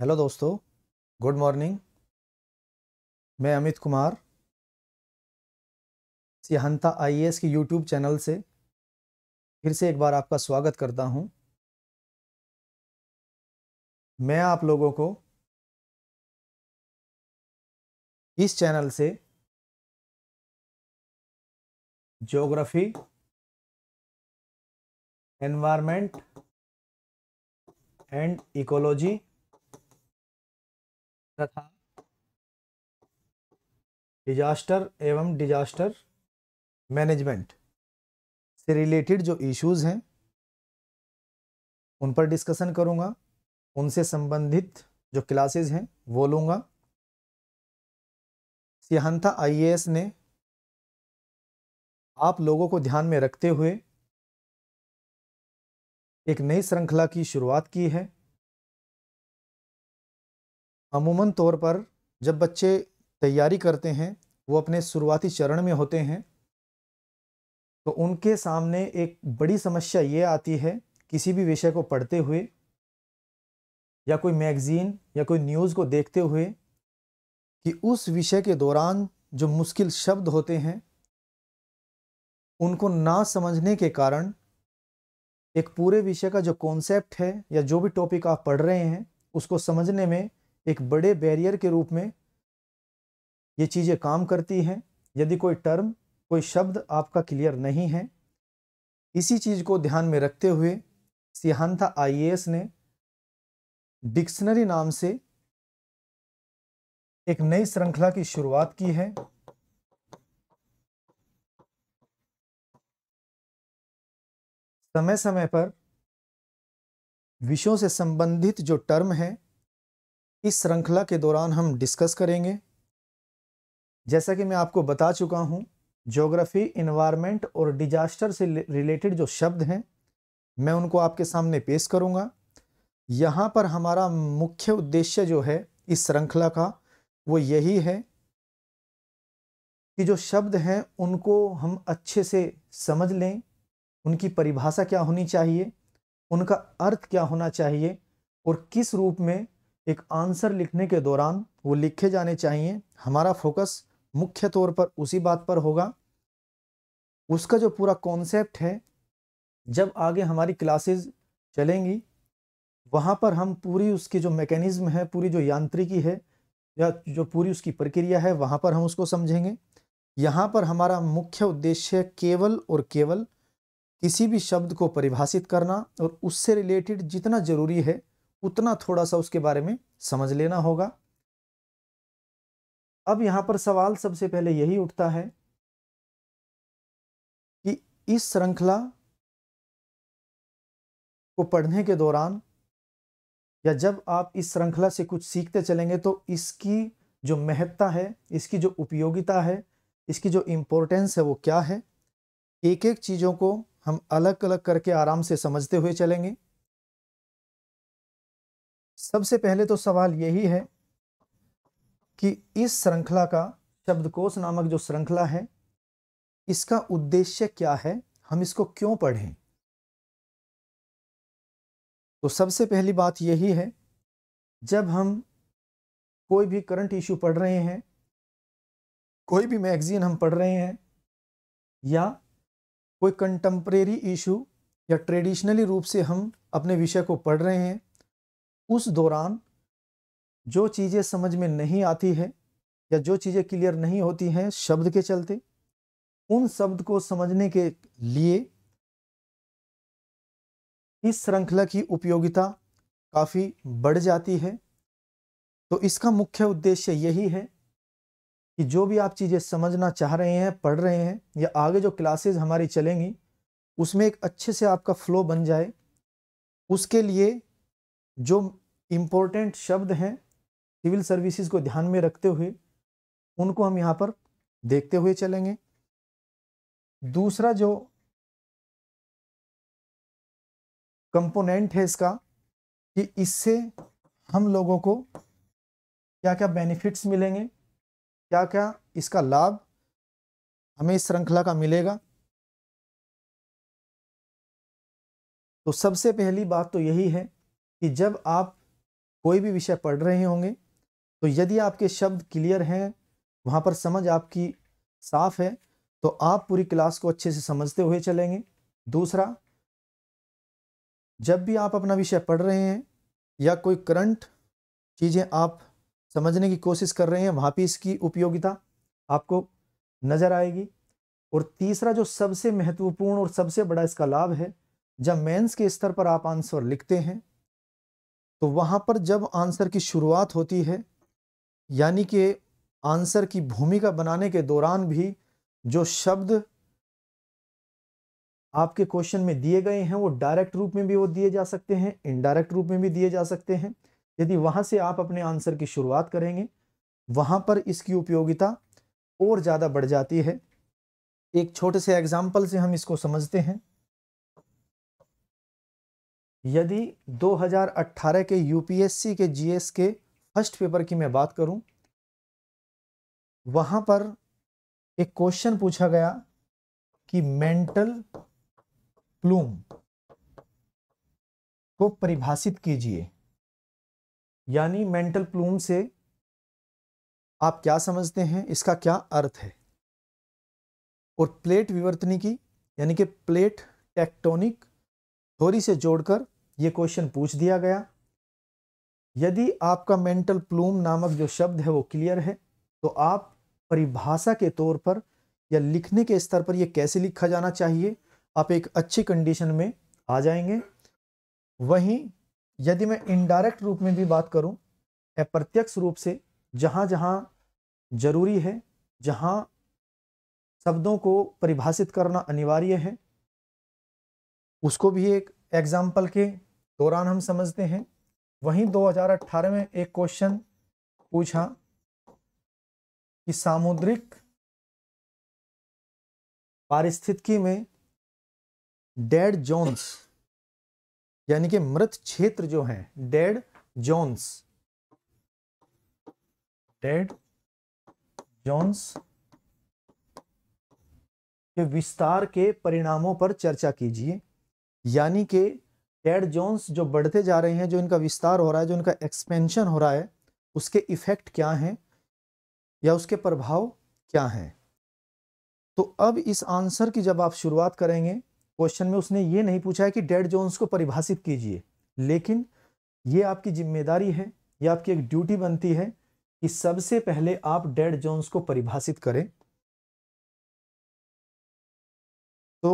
hello दोस्तों good morning मैं Amit Kumar Sihanta IAS के यूट्यूब चैनल से फिर से एक बार आपका स्वागत करता हूं मैं आप लोगों को इस चैनल से ज्योग्राफी एनवायरनमेंट एंड इकोलॉजी तथा डिजास्टर एवं डिजास्टर मैनेजमेंट से रिलेटेड जो इश्यूज़ हैं उन पर डिस्कशन करूँगा उनसे संबंधित जो क्लासेस हैं वो लूंगा सिहंथा आईएएस ने आप लोगों को ध्यान में रखते हुए एक नई श्रृंखला की शुरुआत की है अमूमन तौर पर जब बच्चे तैयारी करते हैं वो अपने शुरुआती चरण में होते हैं तो उनके सामने एक बड़ी समस्या ये आती है किसी भी विषय को पढ़ते हुए या कोई मैगज़ीन या कोई न्यूज़ को देखते हुए कि उस विषय के दौरान जो मुश्किल शब्द होते हैं उनको ना समझने के कारण एक पूरे विषय का जो कॉन्सेप्ट है या जो भी टॉपिक आप पढ़ रहे हैं उसको समझने में एक बड़े बैरियर के रूप में ये चीज़ें काम करती हैं यदि कोई टर्म कोई शब्द आपका क्लियर नहीं है इसी चीज़ को ध्यान में रखते हुए सिहांथा आईएएस ने डिक्शनरी नाम से एक नई श्रृंखला की शुरुआत की है समय समय पर विषयों से संबंधित जो टर्म हैं इस श्रृंखला के दौरान हम डिस्कस करेंगे जैसा कि मैं आपको बता चुका हूं जोग्राफ़ी इन्वायरमेंट और डिजास्टर से रिलेटेड जो शब्द हैं मैं उनको आपके सामने पेश करूँगा यहां पर हमारा मुख्य उद्देश्य जो है इस श्रृंखला का वो यही है कि जो शब्द हैं उनको हम अच्छे से समझ लें उनकी परिभाषा क्या होनी चाहिए उनका अर्थ क्या होना चाहिए और किस रूप में एक आंसर लिखने के दौरान वो लिखे जाने चाहिए हमारा फोकस मुख्य तौर पर उसी बात पर होगा उसका जो पूरा कॉन्सेप्ट है जब आगे हमारी क्लासेस चलेंगी वहाँ पर हम पूरी उसकी जो मैकेनिज़्म है पूरी जो यांत्रिकी है या जो पूरी उसकी प्रक्रिया है वहाँ पर हम उसको समझेंगे यहाँ पर हमारा मुख्य उद्देश्य केवल और केवल किसी भी शब्द को परिभाषित करना और उससे रिलेटेड जितना ज़रूरी है उतना थोड़ा सा उसके बारे में समझ लेना होगा अब यहाँ पर सवाल सबसे पहले यही उठता है कि इस श्रृंखला को पढ़ने के दौरान या जब आप इस श्रृंखला से कुछ सीखते चलेंगे तो इसकी जो महत्ता है इसकी जो उपयोगिता है इसकी जो इम्पोर्टेंस है वो क्या है एक एक चीज़ों को हम अलग अलग करके आराम से समझते हुए चलेंगे सबसे पहले तो सवाल यही है कि इस श्रृंखला का शब्दकोश नामक जो श्रृंखला है इसका उद्देश्य क्या है हम इसको क्यों पढ़ें तो सबसे पहली बात यही है जब हम कोई भी करंट इशू पढ़ रहे हैं कोई भी मैगजीन हम पढ़ रहे हैं या कोई कंटम्प्रेरी इशू या ट्रेडिशनली रूप से हम अपने विषय को पढ़ रहे हैं उस दौरान जो चीज़ें समझ में नहीं आती है या जो चीज़ें क्लियर नहीं होती हैं शब्द के चलते उन शब्द को समझने के लिए इस श्रृंखला की उपयोगिता काफ़ी बढ़ जाती है तो इसका मुख्य उद्देश्य यही है कि जो भी आप चीज़ें समझना चाह रहे हैं पढ़ रहे हैं या आगे जो क्लासेस हमारी चलेंगी उसमें एक अच्छे से आपका फ्लो बन जाए उसके लिए जो इम्पोर्टेंट शब्द हैं सिविल सर्विसेज को ध्यान में रखते हुए उनको हम यहाँ पर देखते हुए चलेंगे दूसरा जो कंपोनेंट है इसका कि इससे हम लोगों को क्या क्या बेनिफिट्स मिलेंगे क्या क्या इसका लाभ हमें इस श्रृंखला का मिलेगा तो सबसे पहली बात तो यही है कि जब आप कोई भी विषय पढ़ रहे होंगे तो यदि आपके शब्द क्लियर हैं वहाँ पर समझ आपकी साफ है तो आप पूरी क्लास को अच्छे से समझते हुए चलेंगे दूसरा जब भी आप अपना विषय पढ़ रहे हैं या कोई करंट चीज़ें आप समझने की कोशिश कर रहे हैं वहाँ पर इसकी उपयोगिता आपको नज़र आएगी और तीसरा जो सबसे महत्वपूर्ण और सबसे बड़ा इसका लाभ है जब मेंस के स्तर पर आप आंसर लिखते हैं तो वहाँ पर जब आंसर की शुरुआत होती है यानी कि आंसर की भूमिका बनाने के दौरान भी जो शब्द आपके क्वेश्चन में दिए गए हैं वो डायरेक्ट रूप में भी वो दिए जा सकते हैं इनडायरेक्ट रूप में भी दिए जा सकते हैं यदि वहाँ से आप अपने आंसर की शुरुआत करेंगे वहाँ पर इसकी उपयोगिता और ज़्यादा बढ़ जाती है एक छोटे से एग्जाम्पल से हम इसको समझते हैं यदि 2018 के यूपीएससी के जीएस के फर्स्ट पेपर की मैं बात करूं वहां पर एक क्वेश्चन पूछा गया कि मेंटल प्लूम को परिभाषित कीजिए यानी मेंटल प्लूम से आप क्या समझते हैं इसका क्या अर्थ है और प्लेट विवर्तनी की यानी कि प्लेट टेक्टोनिक थोड़ी से जोड़कर ये क्वेश्चन पूछ दिया गया यदि आपका मेंटल प्लूम नामक जो शब्द है वो क्लियर है तो आप परिभाषा के तौर पर या लिखने के स्तर पर यह कैसे लिखा जाना चाहिए आप एक अच्छी कंडीशन में आ जाएंगे वहीं यदि मैं इनडायरेक्ट रूप में भी बात करूं अप्रत्यक्ष रूप से जहां जहां जरूरी है जहां शब्दों को परिभाषित करना अनिवार्य है उसको भी एक एग्जाम्पल के दौरान हम समझते हैं वहीं 2018 में एक क्वेश्चन पूछा कि सामुद्रिक पारिस्थितिकी में डेड जोन्स यानी कि मृत क्षेत्र जो हैं डेड जोन्स डेड जोन्स के विस्तार के परिणामों पर चर्चा कीजिए यानी कि डेड जोन्स जो बढ़ते जा रहे हैं जो इनका विस्तार हो रहा है जो इनका एक्सपेंशन हो रहा है उसके इफ़ेक्ट क्या हैं या उसके प्रभाव क्या हैं तो अब इस आंसर की जब आप शुरुआत करेंगे क्वेश्चन में उसने ये नहीं पूछा है कि डेड जोन्स को परिभाषित कीजिए लेकिन ये आपकी जिम्मेदारी है यह आपकी एक ड्यूटी बनती है कि सबसे पहले आप डेड जोन्स को परिभाषित करें तो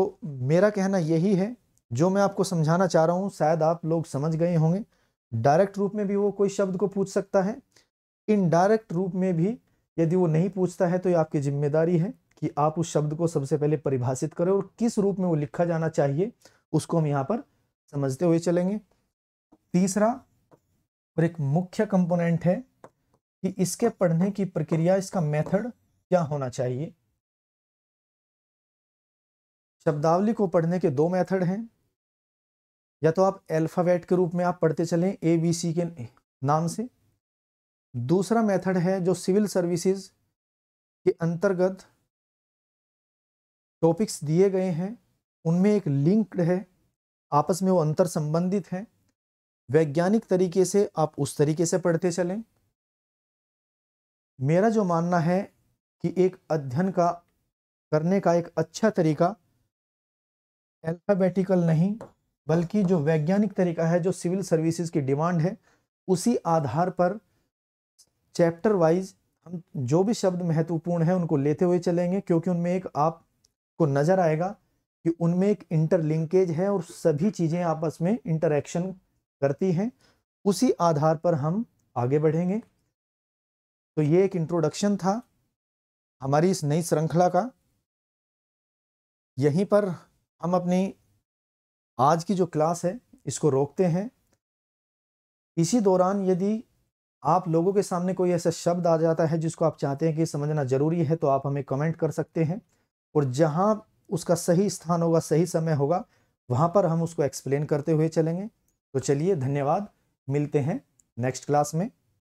मेरा कहना यही है जो मैं आपको समझाना चाह रहा हूँ शायद आप लोग समझ गए होंगे डायरेक्ट रूप में भी वो कोई शब्द को पूछ सकता है इनडायरेक्ट रूप में भी यदि वो नहीं पूछता है तो ये आपकी जिम्मेदारी है कि आप उस शब्द को सबसे पहले परिभाषित करें और किस रूप में वो लिखा जाना चाहिए उसको हम यहाँ पर समझते हुए चलेंगे तीसरा और एक मुख्य कंपोनेंट है कि इसके पढ़ने की प्रक्रिया इसका मेथड क्या होना चाहिए शब्दावली को पढ़ने के दो मेथड हैं या तो आप अल्फ़ाबेट के रूप में आप पढ़ते चलें ए बी सी के नाम से दूसरा मेथड है जो सिविल सर्विसेज के अंतर्गत टॉपिक्स दिए गए हैं उनमें एक लिंक्ड है आपस में वो अंतर संबंधित हैं वैज्ञानिक तरीके से आप उस तरीके से पढ़ते चलें मेरा जो मानना है कि एक अध्ययन का करने का एक अच्छा तरीका अल्फ़ाबेटिकल नहीं बल्कि जो वैज्ञानिक तरीका है जो सिविल सर्विसेज की डिमांड है उसी आधार पर चैप्टर वाइज हम जो भी शब्द महत्वपूर्ण है उनको लेते हुए चलेंगे क्योंकि उनमें एक आप को नज़र आएगा कि उनमें एक इंटरलिंकेज है और सभी चीज़ें आपस में इंटरेक्शन करती हैं उसी आधार पर हम आगे बढ़ेंगे तो ये एक इंट्रोडक्शन था हमारी इस नई श्रृंखला का यहीं पर हम अपनी आज की जो क्लास है इसको रोकते हैं इसी दौरान यदि आप लोगों के सामने कोई ऐसा शब्द आ जाता है जिसको आप चाहते हैं कि समझना ज़रूरी है तो आप हमें कमेंट कर सकते हैं और जहाँ उसका सही स्थान होगा सही समय होगा वहाँ पर हम उसको एक्सप्लेन करते हुए चलेंगे तो चलिए धन्यवाद मिलते हैं नेक्स्ट क्लास में